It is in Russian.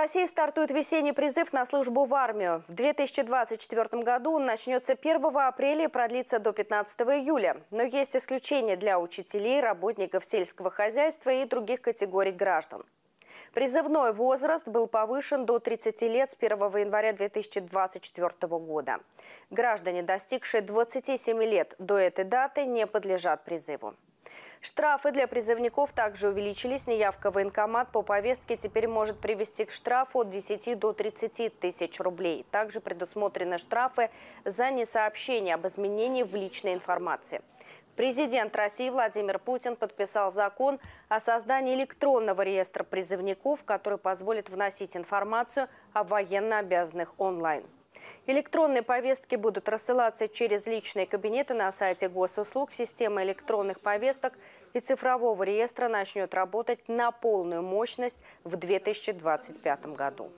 России стартует весенний призыв на службу в армию. В 2024 году он начнется 1 апреля и продлится до 15 июля. Но есть исключения для учителей, работников сельского хозяйства и других категорий граждан. Призывной возраст был повышен до 30 лет с 1 января 2024 года. Граждане, достигшие 27 лет до этой даты, не подлежат призыву. Штрафы для призывников также увеличились. Неявка в военкомат по повестке теперь может привести к штрафу от 10 до 30 тысяч рублей. Также предусмотрены штрафы за несообщение об изменении в личной информации. Президент России Владимир Путин подписал закон о создании электронного реестра призывников, который позволит вносить информацию о военно обязанных онлайн. Электронные повестки будут рассылаться через личные кабинеты на сайте госуслуг. Система электронных повесток и цифрового реестра начнет работать на полную мощность в 2025 году.